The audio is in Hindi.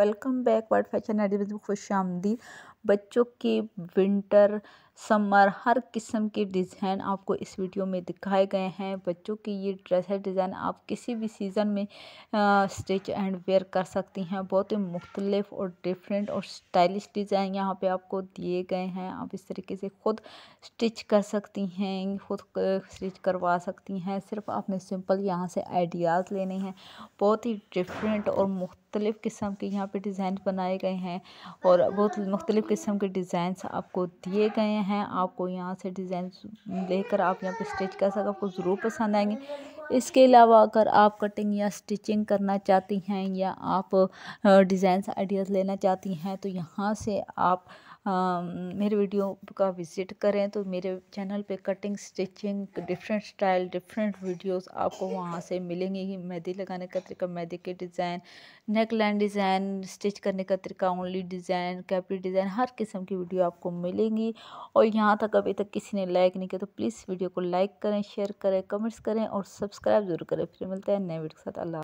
welcome back world fashion ideas में खुश आमदी बच्चों के विंटर समर हर किस्म के डिज़ाइन आपको इस वीडियो में दिखाए गए हैं बच्चों के ये ड्रेस है डिज़ाइन आप किसी भी सीज़न में स्टिच एंड वेयर कर सकती हैं बहुत ही मुख्तलिफ और डिफरेंट और स्टाइलिश डिज़ाइन यहाँ पे आपको दिए गए हैं आप इस तरीके से ख़ुद स्टिच कर सकती हैं ख़ुद स्टिच करवा सकती हैं सिर्फ आपने सिंपल यहाँ से आइडियाज़ लेने हैं बहुत ही डिफरेंट और मुख्तलिफ़ किस्म के यहाँ पर डिज़ाइन बनाए गए हैं और बहुत मुख्तलिफ़ किस्म के डिज़ाइंस आपको दिए गए हैं आपको यहाँ से डिज़ाइन लेकर आप यहाँ पे स्टिच कर सकते आपको ज़रूर पसंद आएंगे इसके अलावा अगर आप कटिंग या स्टिचिंग करना चाहती हैं या आप डिज़ाइंस आइडियाज़ लेना चाहती हैं तो यहाँ से आप मेरे वीडियो का विज़िट करें तो मेरे चैनल पे cutting stitching different style different videos आपको वहाँ से मिलेंगी ही मेहंदी लगाने का तरीका मेहंदी के design neckline design stitch करने का तरीका ओनली डिज़ाइन कैपरी डिज़ाइन हर किस्म की वीडियो आपको मिलेंगी और यहाँ तक अभी तक किसी ने लाइक नहीं किया तो प्लीज़ वीडियो को लाइक करें शेयर करें कमेंट्स करें और सब्सक्राइब ज़रूर करें फिर मिलते हैं नए वीडियो के साथ अल्लाह